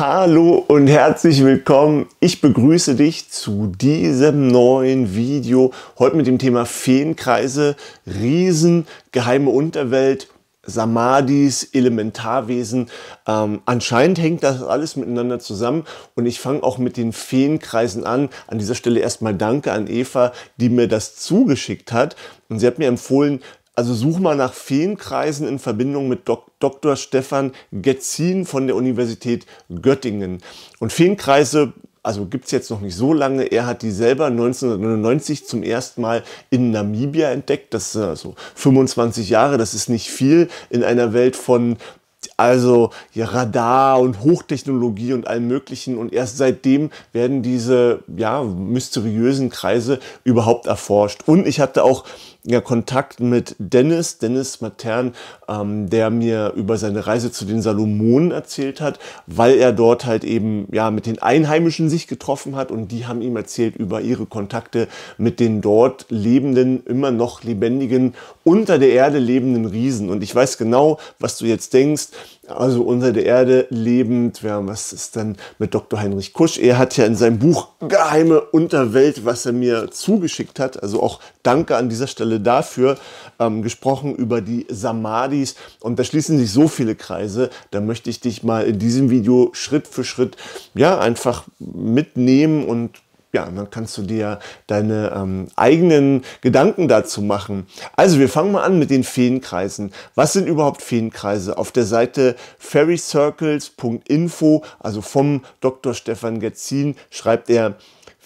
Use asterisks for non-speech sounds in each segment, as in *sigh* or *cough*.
Hallo und herzlich willkommen. Ich begrüße dich zu diesem neuen Video. Heute mit dem Thema Feenkreise, Riesen, geheime Unterwelt, Samadhis, Elementarwesen. Ähm, anscheinend hängt das alles miteinander zusammen und ich fange auch mit den Feenkreisen an. An dieser Stelle erstmal Danke an Eva, die mir das zugeschickt hat. Und sie hat mir empfohlen, also such mal nach Feenkreisen in Verbindung mit Dok Dr. Stefan Getzin von der Universität Göttingen. Und Feenkreise also gibt es jetzt noch nicht so lange. Er hat die selber 1999 zum ersten Mal in Namibia entdeckt. Das sind also 25 Jahre, das ist nicht viel in einer Welt von also ja, Radar und Hochtechnologie und allem Möglichen. Und erst seitdem werden diese ja, mysteriösen Kreise überhaupt erforscht. Und ich hatte auch ja, Kontakt mit Dennis, Dennis Matern, ähm, der mir über seine Reise zu den Salomonen erzählt hat, weil er dort halt eben ja mit den Einheimischen sich getroffen hat und die haben ihm erzählt über ihre Kontakte mit den dort lebenden, immer noch lebendigen, unter der Erde lebenden Riesen. Und ich weiß genau, was du jetzt denkst. Also unter der Erde lebend, ja, was ist denn mit Dr. Heinrich Kusch? Er hat ja in seinem Buch Geheime Unterwelt, was er mir zugeschickt hat. Also auch danke an dieser Stelle Stelle dafür ähm, gesprochen über die Samadhis und da schließen sich so viele Kreise. Da möchte ich dich mal in diesem Video Schritt für Schritt ja einfach mitnehmen und ja, dann kannst du dir deine ähm, eigenen Gedanken dazu machen. Also wir fangen mal an mit den Feenkreisen. Was sind überhaupt Feenkreise? Auf der Seite fairycircles.info, also vom Dr. Stefan Getzin, schreibt er,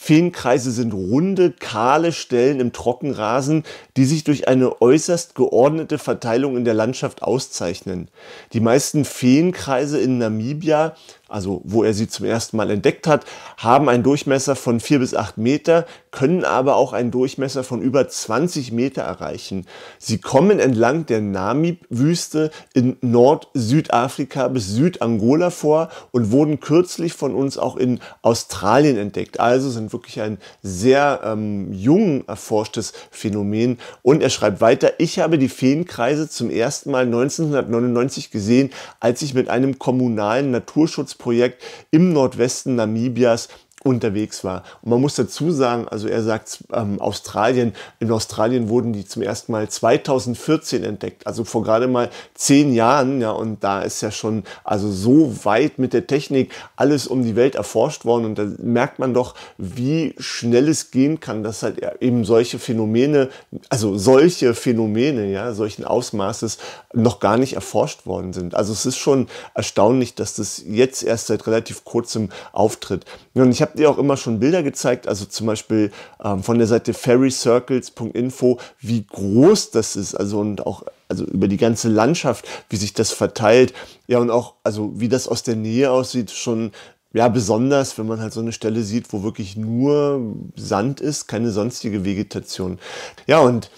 Feenkreise sind runde, kahle Stellen im Trockenrasen, die sich durch eine äußerst geordnete Verteilung in der Landschaft auszeichnen. Die meisten Feenkreise in Namibia also wo er sie zum ersten Mal entdeckt hat, haben einen Durchmesser von vier bis acht Meter, können aber auch einen Durchmesser von über 20 Meter erreichen. Sie kommen entlang der Namib-Wüste in Nord-Südafrika bis Südangola vor und wurden kürzlich von uns auch in Australien entdeckt. Also sind wirklich ein sehr ähm, jung erforschtes Phänomen. Und er schreibt weiter, ich habe die Feenkreise zum ersten Mal 1999 gesehen, als ich mit einem kommunalen Naturschutz Naturschutzprojekt im Nordwesten Namibias unterwegs war. Und man muss dazu sagen, also er sagt ähm, Australien, in Australien wurden die zum ersten Mal 2014 entdeckt, also vor gerade mal zehn Jahren, ja, und da ist ja schon also so weit mit der Technik alles um die Welt erforscht worden und da merkt man doch, wie schnell es gehen kann, dass halt eben solche Phänomene, also solche Phänomene, ja, solchen Ausmaßes noch gar nicht erforscht worden sind. Also es ist schon erstaunlich, dass das jetzt erst seit relativ kurzem auftritt. Und ich habe habe dir auch immer schon Bilder gezeigt, also zum Beispiel ähm, von der Seite ferrycircles.info, wie groß das ist, also und auch also über die ganze Landschaft, wie sich das verteilt. Ja, und auch, also wie das aus der Nähe aussieht, schon ja, besonders, wenn man halt so eine Stelle sieht, wo wirklich nur Sand ist, keine sonstige Vegetation. Ja, und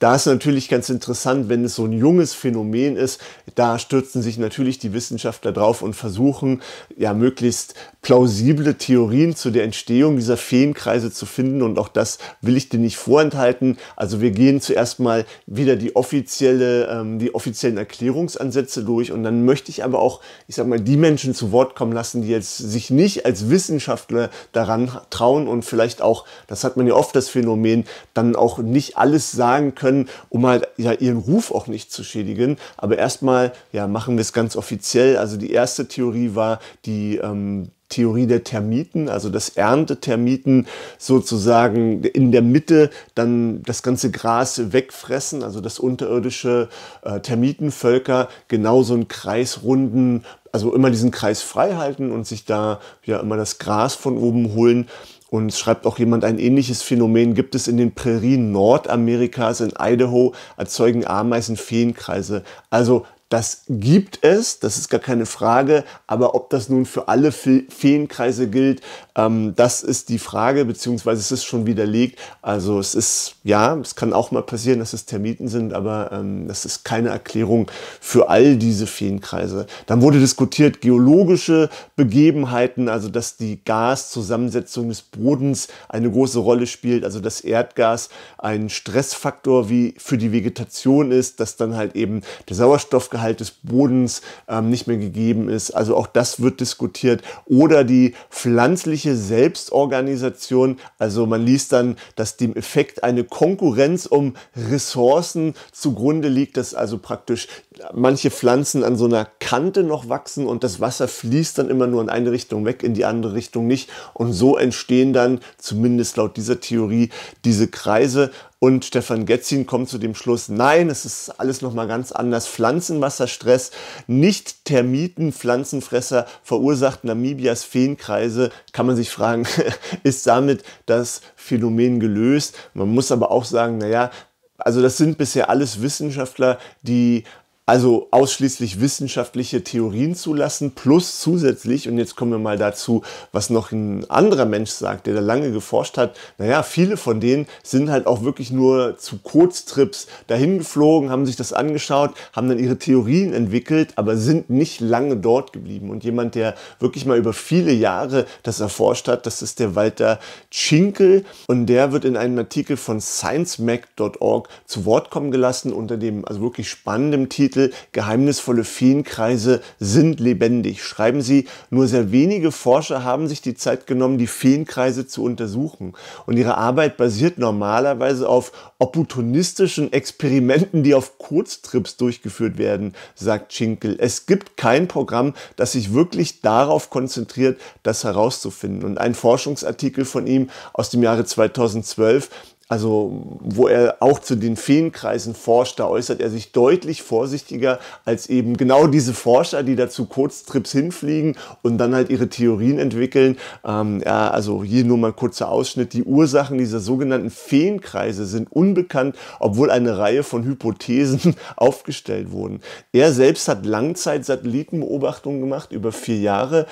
da ist natürlich ganz interessant, wenn es so ein junges Phänomen ist, da stürzen sich natürlich die Wissenschaftler drauf und versuchen, ja, möglichst plausible Theorien zu der Entstehung dieser Feenkreise zu finden. Und auch das will ich dir nicht vorenthalten. Also wir gehen zuerst mal wieder die offizielle, ähm, die offiziellen Erklärungsansätze durch. Und dann möchte ich aber auch, ich sag mal, die Menschen zu Wort kommen lassen, die jetzt sich nicht als Wissenschaftler daran trauen und vielleicht auch, das hat man ja oft das Phänomen, dann auch nicht alles sagen können, können, um halt ja, ihren Ruf auch nicht zu schädigen. Aber erstmal ja, machen wir es ganz offiziell. Also die erste Theorie war die ähm, Theorie der Termiten, also das Erntetermiten sozusagen in der Mitte dann das ganze Gras wegfressen, also das unterirdische äh, Termitenvölker genauso so einen kreisrunden, also immer diesen Kreis frei halten und sich da ja immer das Gras von oben holen. Und schreibt auch jemand, ein ähnliches Phänomen gibt es in den Prärien Nordamerikas, also in Idaho, erzeugen Ameisen Feenkreise. Also das gibt es, das ist gar keine Frage, aber ob das nun für alle Feenkreise gilt, ähm, das ist die Frage, beziehungsweise es ist schon widerlegt. Also es ist, ja, es kann auch mal passieren, dass es Termiten sind, aber ähm, das ist keine Erklärung für all diese Feenkreise. Dann wurde diskutiert geologische Begebenheiten, also dass die Gaszusammensetzung des Bodens eine große Rolle spielt, also dass Erdgas ein Stressfaktor wie für die Vegetation ist, dass dann halt eben der Sauerstoffgehalt Inhalt des Bodens ähm, nicht mehr gegeben ist. Also auch das wird diskutiert. Oder die pflanzliche Selbstorganisation. Also man liest dann, dass dem Effekt eine Konkurrenz um Ressourcen zugrunde liegt, dass also praktisch manche Pflanzen an so einer Kante noch wachsen und das Wasser fließt dann immer nur in eine Richtung weg, in die andere Richtung nicht. Und so entstehen dann, zumindest laut dieser Theorie, diese Kreise. Und Stefan Getzin kommt zu dem Schluss, nein, es ist alles nochmal ganz anders. Pflanzenwasserstress, nicht Termiten, Pflanzenfresser verursacht Namibias Feenkreise. Kann man sich fragen, *laughs* ist damit das Phänomen gelöst? Man muss aber auch sagen, naja, also das sind bisher alles Wissenschaftler, die also ausschließlich wissenschaftliche Theorien zulassen, plus zusätzlich, und jetzt kommen wir mal dazu, was noch ein anderer Mensch sagt, der da lange geforscht hat, naja, viele von denen sind halt auch wirklich nur zu Kurztrips dahin geflogen, haben sich das angeschaut, haben dann ihre Theorien entwickelt, aber sind nicht lange dort geblieben. Und jemand, der wirklich mal über viele Jahre das erforscht hat, das ist der Walter Schinkel und der wird in einem Artikel von sciencemac.org zu Wort kommen gelassen unter dem also wirklich spannenden Titel Titel Geheimnisvolle Feenkreise sind lebendig. Schreiben Sie, nur sehr wenige Forscher haben sich die Zeit genommen, die Feenkreise zu untersuchen. Und ihre Arbeit basiert normalerweise auf opportunistischen Experimenten, die auf Kurztrips durchgeführt werden, sagt Schinkel. Es gibt kein Programm, das sich wirklich darauf konzentriert, das herauszufinden. Und ein Forschungsartikel von ihm aus dem Jahre 2012 also wo er auch zu den Feenkreisen forscht, da äußert er sich deutlich vorsichtiger als eben genau diese Forscher, die dazu Kurztrips hinfliegen und dann halt ihre Theorien entwickeln. Ähm, ja, also hier nur mal ein kurzer Ausschnitt. Die Ursachen dieser sogenannten Feenkreise sind unbekannt, obwohl eine Reihe von Hypothesen *laughs* aufgestellt wurden. Er selbst hat Langzeit-Satellitenbeobachtungen gemacht über vier Jahre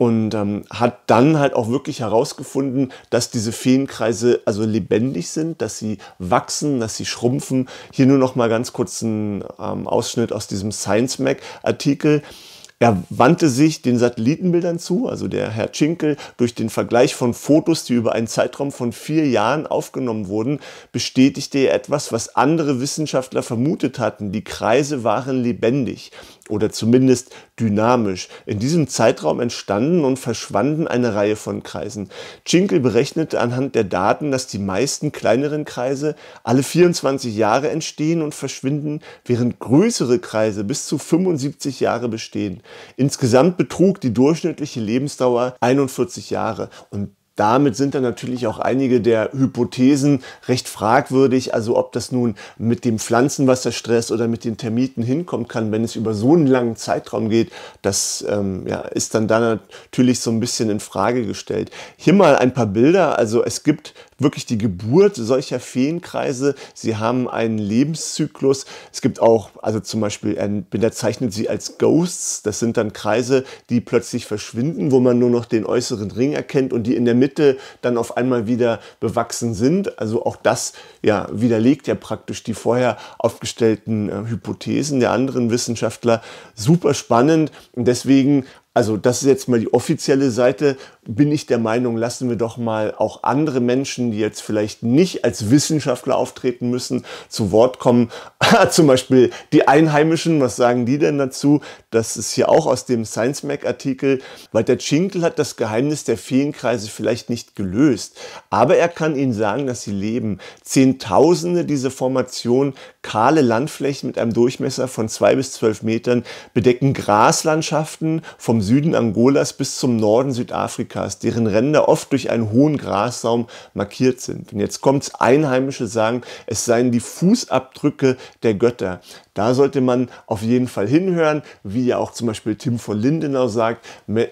und ähm, hat dann halt auch wirklich herausgefunden, dass diese Feenkreise also lebendig sind, dass sie wachsen, dass sie schrumpfen. Hier nur noch mal ganz kurz ein ähm, Ausschnitt aus diesem Science Mag Artikel. Er wandte sich den Satellitenbildern zu, also der Herr Schinkel, durch den Vergleich von Fotos, die über einen Zeitraum von vier Jahren aufgenommen wurden, bestätigte er etwas, was andere Wissenschaftler vermutet hatten. Die Kreise waren lebendig oder zumindest dynamisch. In diesem Zeitraum entstanden und verschwanden eine Reihe von Kreisen. Schinkel berechnete anhand der Daten, dass die meisten kleineren Kreise alle 24 Jahre entstehen und verschwinden, während größere Kreise bis zu 75 Jahre bestehen. Insgesamt betrug die durchschnittliche Lebensdauer 41 Jahre und damit sind dann natürlich auch einige der Hypothesen recht fragwürdig. Also ob das nun mit dem Pflanzenwasserstress oder mit den Termiten hinkommen kann, wenn es über so einen langen Zeitraum geht, das ähm, ja, ist dann da natürlich so ein bisschen in Frage gestellt. Hier mal ein paar Bilder. Also es gibt wirklich die Geburt solcher Feenkreise. Sie haben einen Lebenszyklus. Es gibt auch, also zum Beispiel, er bezeichnet sie als Ghosts. Das sind dann Kreise, die plötzlich verschwinden, wo man nur noch den äußeren Ring erkennt und die in der Mitte dann auf einmal wieder bewachsen sind. Also auch das ja, widerlegt ja praktisch die vorher aufgestellten äh, Hypothesen der anderen Wissenschaftler. Super spannend und deswegen also das ist jetzt mal die offizielle Seite. Bin ich der Meinung, lassen wir doch mal auch andere Menschen, die jetzt vielleicht nicht als Wissenschaftler auftreten müssen, zu Wort kommen. *laughs* Ah, zum Beispiel die Einheimischen, was sagen die denn dazu? Das ist hier auch aus dem Science mac Artikel. Walter Schinkel hat das Geheimnis der Feenkreise vielleicht nicht gelöst, aber er kann ihnen sagen, dass sie leben. Zehntausende dieser Formation, kahle Landflächen mit einem Durchmesser von zwei bis zwölf Metern, bedecken Graslandschaften vom Süden Angolas bis zum Norden Südafrikas, deren Ränder oft durch einen hohen Grassaum markiert sind. Und jetzt kommt's, Einheimische sagen, es seien die Fußabdrücke der Götter. Da sollte man auf jeden Fall hinhören, wie ja auch zum Beispiel Tim von Lindenau sagt.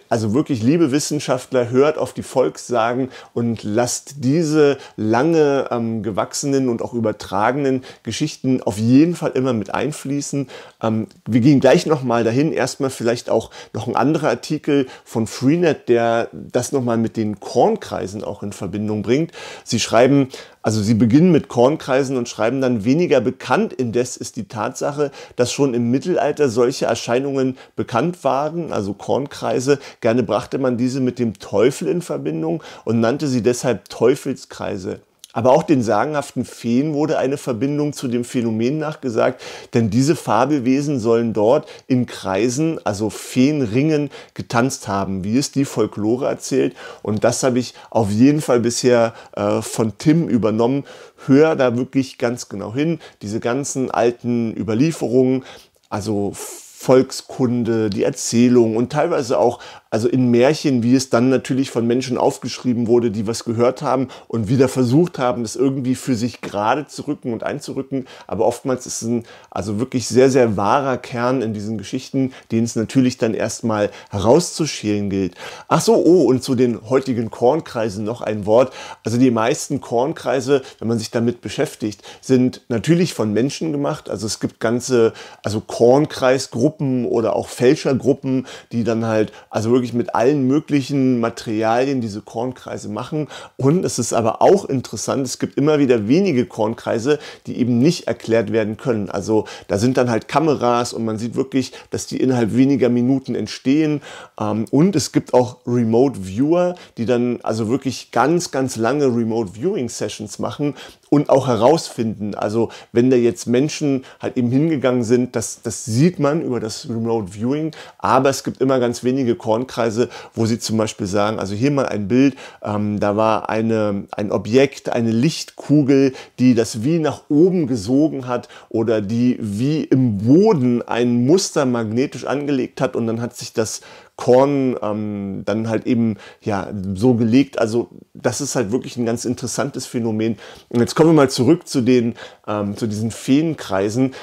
Also wirklich, liebe Wissenschaftler, hört auf die Volkssagen und lasst diese lange ähm, gewachsenen und auch übertragenen Geschichten auf jeden Fall immer mit einfließen. Ähm, wir gehen gleich nochmal dahin. Erstmal vielleicht auch noch ein anderes anderer Artikel von Freenet, der das nochmal mit den Kornkreisen auch in Verbindung bringt. Sie schreiben, also sie beginnen mit Kornkreisen und schreiben dann, weniger bekannt indes ist die Tatsache, dass schon im Mittelalter solche Erscheinungen bekannt waren, also Kornkreise. Gerne brachte man diese mit dem Teufel in Verbindung und nannte sie deshalb Teufelskreise. Aber auch den sagenhaften Feen wurde eine Verbindung zu dem Phänomen nachgesagt, denn diese Fabelwesen sollen dort in Kreisen, also Feenringen, getanzt haben, wie es die Folklore erzählt. Und das habe ich auf jeden Fall bisher äh, von Tim übernommen. Hör da wirklich ganz genau hin. Diese ganzen alten Überlieferungen, also Volkskunde, die Erzählung und teilweise auch also in Märchen, wie es dann natürlich von Menschen aufgeschrieben wurde, die was gehört haben und wieder versucht haben, das irgendwie für sich gerade zu rücken und einzurücken. Aber oftmals ist es ein also wirklich sehr, sehr wahrer Kern in diesen Geschichten, den es natürlich dann erstmal herauszuschälen gilt. Ach so, oh, und zu den heutigen Kornkreisen noch ein Wort. Also die meisten Kornkreise, wenn man sich damit beschäftigt, sind natürlich von Menschen gemacht. Also es gibt ganze, also Kornkreisgruppen oder auch Fälschergruppen, die dann halt, also wirklich mit allen möglichen Materialien diese Kornkreise machen. Und es ist aber auch interessant, es gibt immer wieder wenige Kornkreise, die eben nicht erklärt werden können. Also da sind dann halt Kameras und man sieht wirklich, dass die innerhalb weniger Minuten entstehen. Ähm, und es gibt auch Remote Viewer, die dann also wirklich ganz, ganz lange Remote Viewing Sessions machen und auch herausfinden. Also wenn da jetzt Menschen halt eben hingegangen sind, das, das sieht man über das Remote Viewing, aber es gibt immer ganz wenige Kornkreise, wo sie zum Beispiel sagen, also hier mal ein Bild, ähm, da war eine, ein Objekt, eine Lichtkugel, die das wie nach oben gesogen hat oder die wie im Boden ein Muster magnetisch angelegt hat und dann hat sich das Korn ähm, dann halt eben ja so gelegt. Also das ist halt wirklich ein ganz interessantes Phänomen. Und jetzt kommen wir mal zurück zu, den, ähm, zu diesen Feenkreisen.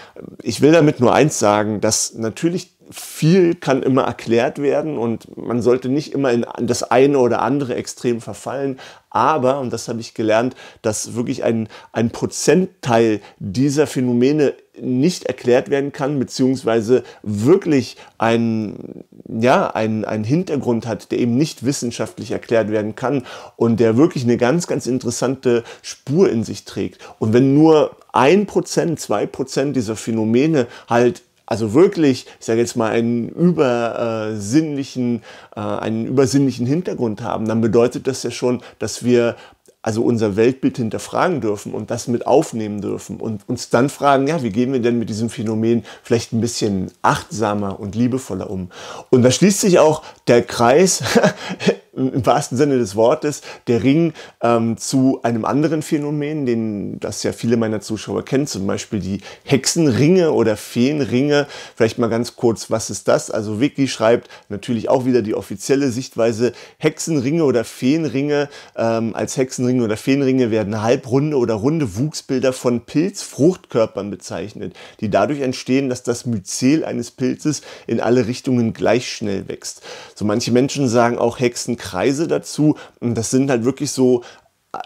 Ich will damit nur eins sagen, dass natürlich viel kann immer erklärt werden und man sollte nicht immer in das eine oder andere Extrem verfallen. Aber, und das habe ich gelernt, dass wirklich ein, ein Prozentteil dieser Phänomene nicht erklärt werden kann, beziehungsweise wirklich ein, ja, ein, ein Hintergrund hat, der eben nicht wissenschaftlich erklärt werden kann und der wirklich eine ganz, ganz interessante Spur in sich trägt. Und wenn nur ein Prozent, zwei Prozent dieser Phänomene halt also wirklich, ich sage jetzt mal, einen übersinnlichen, äh, einen übersinnlichen Hintergrund haben, dann bedeutet das ja schon, dass wir also unser Weltbild hinterfragen dürfen und das mit aufnehmen dürfen und uns dann fragen, ja, wie gehen wir denn mit diesem Phänomen vielleicht ein bisschen achtsamer und liebevoller um? Und da schließt sich auch der Kreis im wahrsten Sinne des Wortes der Ring ähm, zu einem anderen Phänomen, den das ja viele meiner Zuschauer kennen, zum Beispiel die Hexenringe oder Feenringe. Vielleicht mal ganz kurz, was ist das? Also Wiki schreibt natürlich auch wieder die offizielle Sichtweise, Hexenringe oder Feenringe. Ähm, als Hexenringe oder Feenringe werden halbrunde oder runde Wuchsbilder von Pilzfruchtkörpern bezeichnet, die dadurch entstehen, dass das Myzel eines Pilzes in alle Richtungen gleich schnell wächst. So manche Menschen sagen auch Hexen Kreise dazu. Und das sind halt wirklich so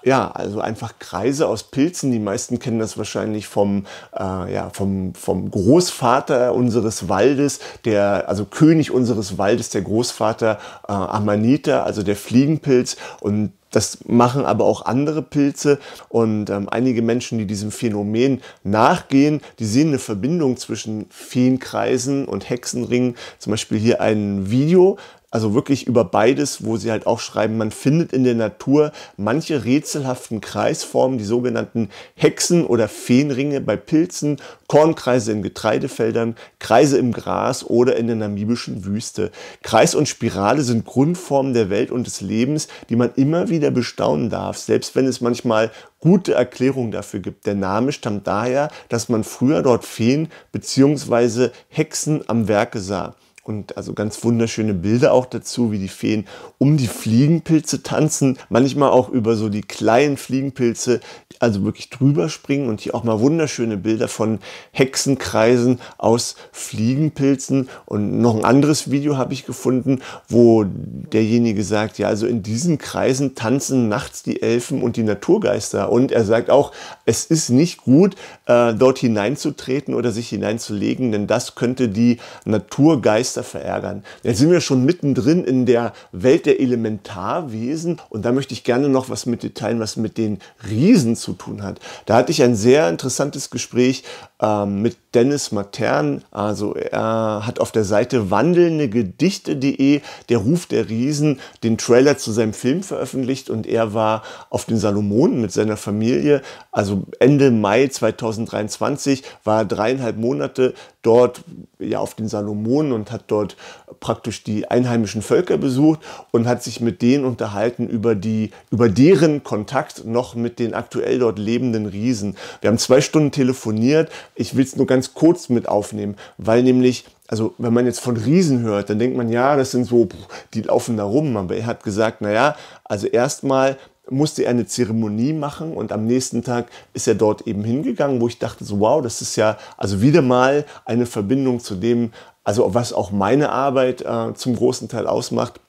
ja, also einfach Kreise aus Pilzen. Die meisten kennen das wahrscheinlich vom, äh, ja, vom, vom Großvater unseres Waldes, der, also König unseres Waldes, der Großvater äh, Amanita, also der Fliegenpilz. Und das machen aber auch andere Pilze und ähm, einige Menschen, die diesem Phänomen nachgehen, die sehen eine Verbindung zwischen Feenkreisen und Hexenringen. Zum Beispiel hier ein Video, also wirklich über beides, wo sie halt auch schreiben, man findet in der Natur manche rätselhaften Kreisformen, die sogenannten Hexen oder Feenringe bei Pilzen, Kornkreise in Getreidefeldern, Kreise im Gras oder in der namibischen Wüste. Kreis und Spirale sind Grundformen der Welt und des Lebens, die man immer wieder bestaunen darf, selbst wenn es manchmal gute Erklärungen dafür gibt. Der Name stammt daher, dass man früher dort Feen bzw. Hexen am Werke sah und also ganz wunderschöne Bilder auch dazu, wie die Feen um die Fliegenpilze tanzen, manchmal auch über so die kleinen Fliegenpilze, also wirklich drüber springen und hier auch mal wunderschöne Bilder von Hexenkreisen aus Fliegenpilzen und noch ein anderes Video habe ich gefunden, wo derjenige sagt, ja, also in diesen Kreisen tanzen nachts die Elfen und die Naturgeister und er sagt auch, es ist nicht gut, äh, dort hineinzutreten oder sich hineinzulegen, denn das könnte die Naturgeister Wasser verärgern. Jetzt sind wir schon mittendrin in der Welt der Elementarwesen und da möchte ich gerne noch was mitteilen, was mit den Riesen zu tun hat. Da hatte ich ein sehr interessantes Gespräch ähm, mit Dennis Matern. Also er hat auf der Seite wandelndegedichte.de, der Ruf der Riesen, den Trailer zu seinem Film veröffentlicht und er war auf den Salomonen mit seiner Familie. Also Ende Mai 2023 war er dreieinhalb Monate dort ja auf den Salomonen und hat hat dort praktisch die einheimischen Völker besucht und hat sich mit denen unterhalten über, die, über deren Kontakt noch mit den aktuell dort lebenden Riesen. Wir haben zwei Stunden telefoniert. Ich will es nur ganz kurz mit aufnehmen, weil nämlich also wenn man jetzt von Riesen hört, dann denkt man, ja, das sind so, die laufen da rum. Aber er hat gesagt, naja, also erstmal musste er eine Zeremonie machen und am nächsten Tag ist er dort eben hingegangen, wo ich dachte so, wow, das ist ja also wieder mal eine Verbindung zu dem, also was auch meine Arbeit äh, zum großen Teil ausmacht.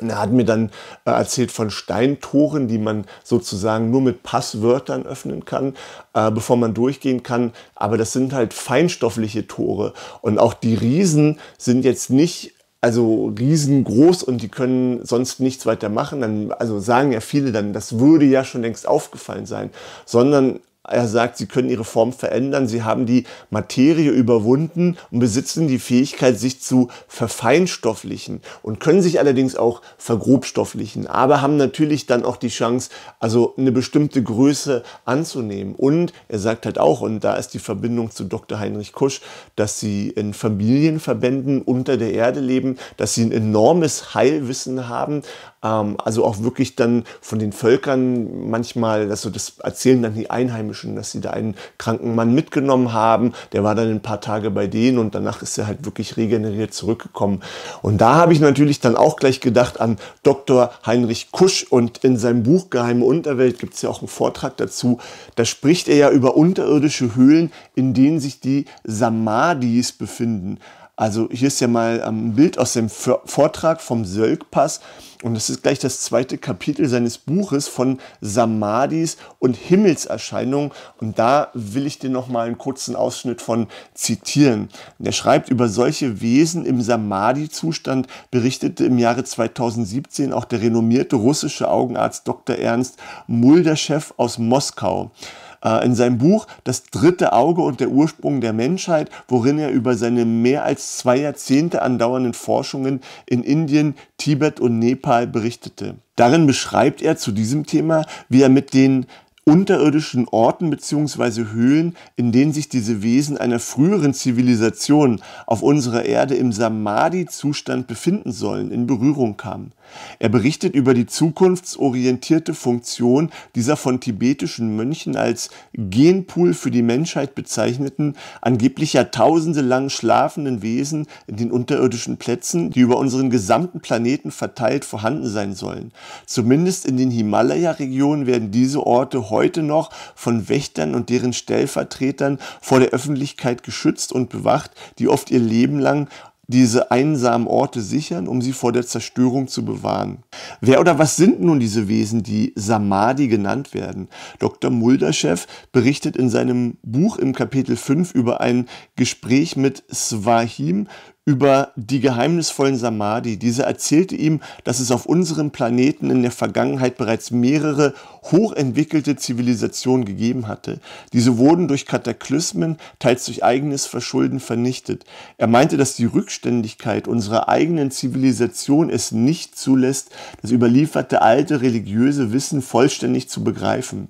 Und er hat mir dann äh, erzählt von Steintoren, die man sozusagen nur mit Passwörtern öffnen kann, äh, bevor man durchgehen kann. Aber das sind halt feinstoffliche Tore. Und auch die Riesen sind jetzt nicht also riesengroß und die können sonst nichts weiter machen, dann, also sagen ja viele dann, das würde ja schon längst aufgefallen sein, sondern er sagt, sie können ihre Form verändern, sie haben die Materie überwunden und besitzen die Fähigkeit, sich zu verfeinstofflichen und können sich allerdings auch vergrobstofflichen, aber haben natürlich dann auch die Chance, also eine bestimmte Größe anzunehmen. Und er sagt halt auch, und da ist die Verbindung zu Dr. Heinrich Kusch, dass sie in Familienverbänden unter der Erde leben, dass sie ein enormes Heilwissen haben, ähm, also auch wirklich dann von den Völkern manchmal, also das erzählen dann die Einheimischen, dass sie da einen kranken Mann mitgenommen haben. Der war dann ein paar Tage bei denen und danach ist er halt wirklich regeneriert zurückgekommen. Und da habe ich natürlich dann auch gleich gedacht an Dr. Heinrich Kusch und in seinem Buch Geheime Unterwelt gibt es ja auch einen Vortrag dazu. Da spricht er ja über unterirdische Höhlen, in denen sich die Samadhis befinden. Also hier ist ja mal ähm, ein Bild aus dem Vortrag vom Sölkpass und das ist gleich das zweite Kapitel seines Buches von Samadhis und Himmelserscheinungen und da will ich dir nochmal einen kurzen Ausschnitt von zitieren. Er schreibt über solche Wesen im Samadhi-Zustand berichtete im Jahre 2017 auch der renommierte russische Augenarzt Dr. Ernst Mulderschew aus Moskau. Äh, in seinem Buch Das dritte Auge und der Ursprung der Menschheit, worin er über seine mehr als zwei Jahrzehnte andauernden Forschungen in Indien, Tibet und Nepal berichtete. Darin beschreibt er zu diesem Thema, wie er mit den unterirdischen Orten bzw. Höhlen, in denen sich diese Wesen einer früheren Zivilisation auf unserer Erde im Samadhi-Zustand befinden sollen, in Berührung kamen. Er berichtet über die zukunftsorientierte Funktion dieser von tibetischen Mönchen als Genpool für die Menschheit bezeichneten, angeblich jahrtausende lang schlafenden Wesen in den unterirdischen Plätzen, die über unseren gesamten Planeten verteilt vorhanden sein sollen. Zumindest in den Himalaya-Regionen werden diese Orte heute noch von Wächtern und deren Stellvertretern vor der Öffentlichkeit geschützt und bewacht, die oft ihr Leben lang diese einsamen Orte sichern, um sie vor der Zerstörung zu bewahren. Wer oder was sind nun diese Wesen, die Samadhi genannt werden? Dr. Mulderschew berichtet in seinem Buch im Kapitel 5 über ein Gespräch mit Swahim über die geheimnisvollen Samadhi. Diese erzählte ihm, dass es auf unserem Planeten in der Vergangenheit bereits mehrere hochentwickelte Zivilisationen gegeben hatte. Diese wurden durch Kataklysmen, teils durch eigenes Verschulden vernichtet. Er meinte, dass die Rückständigkeit unserer eigenen Zivilisation es nicht zulässt, das überlieferte alte religiöse Wissen vollständig zu begreifen.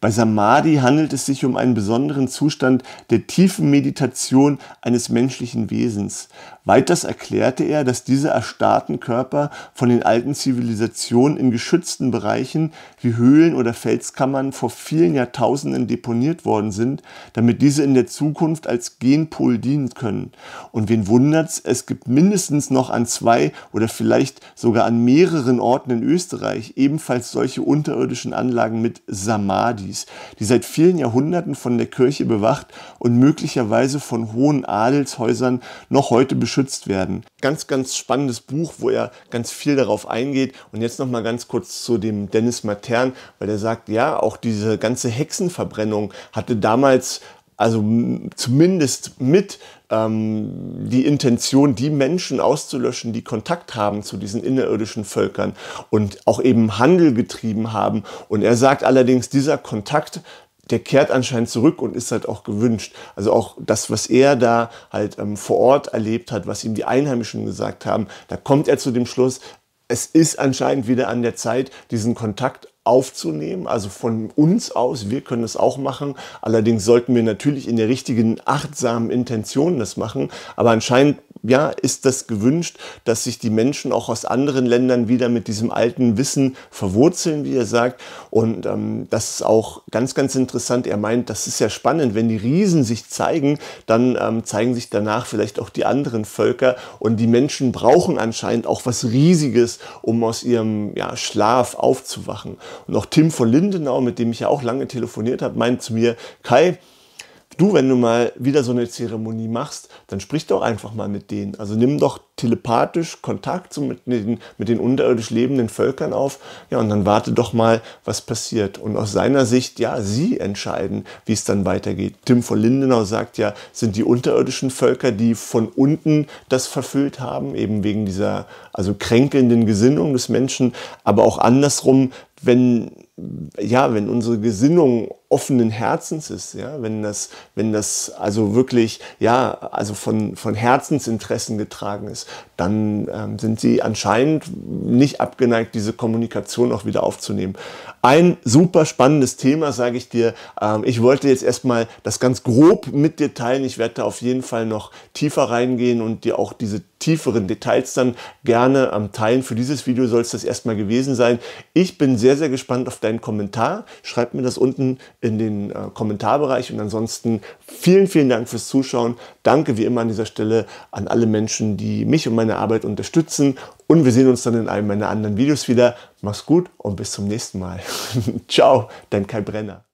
Bei Samadhi handelt es sich um einen besonderen Zustand der tiefen Meditation eines menschlichen Wesens. Weiters erklärte er, dass diese erstarrten Körper von den alten Zivilisationen in geschützten Bereichen wie Höhlen oder Felskammern vor vielen Jahrtausenden deponiert worden sind, damit diese in der Zukunft als Genpol dienen können. Und wen wundert's, es gibt mindestens noch an zwei oder vielleicht sogar an mehreren Orten in Österreich ebenfalls solche unterirdischen Anlagen mit Samadhi. Paradies, die seit vielen Jahrhunderten von der Kirche bewacht und möglicherweise von hohen Adelshäusern noch heute beschützt werden. Ganz, ganz spannendes Buch, wo er ganz viel darauf eingeht. Und jetzt nochmal ganz kurz zu dem Dennis Matern, weil er sagt, ja, auch diese ganze Hexenverbrennung hatte damals also zumindest mit ähm, die Intention, die Menschen auszulöschen, die Kontakt haben zu diesen innerirdischen Völkern und auch eben Handel getrieben haben. Und er sagt allerdings, dieser Kontakt der kehrt anscheinend zurück und ist halt auch gewünscht. Also auch das, was er da halt ähm, vor Ort erlebt hat, was ihm die Einheimischen gesagt haben, da kommt er zu dem Schluss, es ist anscheinend wieder an der Zeit, diesen Kontakt aufzunehmen. Also von uns aus, wir können es auch machen. Allerdings sollten wir natürlich in der richtigen, achtsamen Intention das machen. Aber anscheinend ja, ist das gewünscht, dass sich die Menschen auch aus anderen Ländern wieder mit diesem alten Wissen verwurzeln, wie er sagt. Und ähm, das ist auch ganz, ganz interessant. Er meint, das ist ja spannend, wenn die Riesen sich zeigen, dann ähm, zeigen sich danach vielleicht auch die anderen Völker. Und die Menschen brauchen anscheinend auch was Riesiges, um aus ihrem ja, Schlaf aufzuwachen. Und auch Tim von Lindenau, mit dem ich ja auch lange telefoniert habe, meint zu mir, Kai, du, wenn du mal wieder so eine Zeremonie machst, dann sprich doch einfach mal mit denen. Also nimm doch telepathisch Kontakt so mit, den, mit den unterirdisch lebenden Völkern auf. Ja, und dann warte doch mal, was passiert. Und aus seiner Sicht, ja, sie entscheiden, wie es dann weitergeht. Tim von Lindenau sagt ja, sind die unterirdischen Völker, die von unten das verfüllt haben, eben wegen dieser also kränkelnden Gesinnung des Menschen, aber auch andersrum, wenn ja, wenn unsere Gesinnung offenen Herzens ist, ja, wenn das, wenn das also wirklich, ja, also von, von Herzensinteressen getragen ist, dann ähm, sind sie anscheinend nicht abgeneigt, diese Kommunikation auch wieder aufzunehmen. Ein super spannendes Thema, sage ich dir. Ähm, ich wollte jetzt erstmal das ganz grob mit dir teilen. Ich werde da auf jeden Fall noch tiefer reingehen und dir auch diese tieferen Details dann gerne am ähm, Teilen. Für dieses Video soll es das erstmal gewesen sein. Ich bin sehr, sehr gespannt auf deinen Kommentar. Schreib mir das unten in den äh, Kommentarbereich. Und ansonsten vielen, vielen Dank fürs Zuschauen. Danke wie immer an dieser Stelle an alle Menschen, die mich und meine Arbeit unterstützen. Und wir sehen uns dann in einem meiner anderen Videos wieder. Mach's gut und bis zum nächsten Mal. *laughs* Ciao, dein Kai Brenner.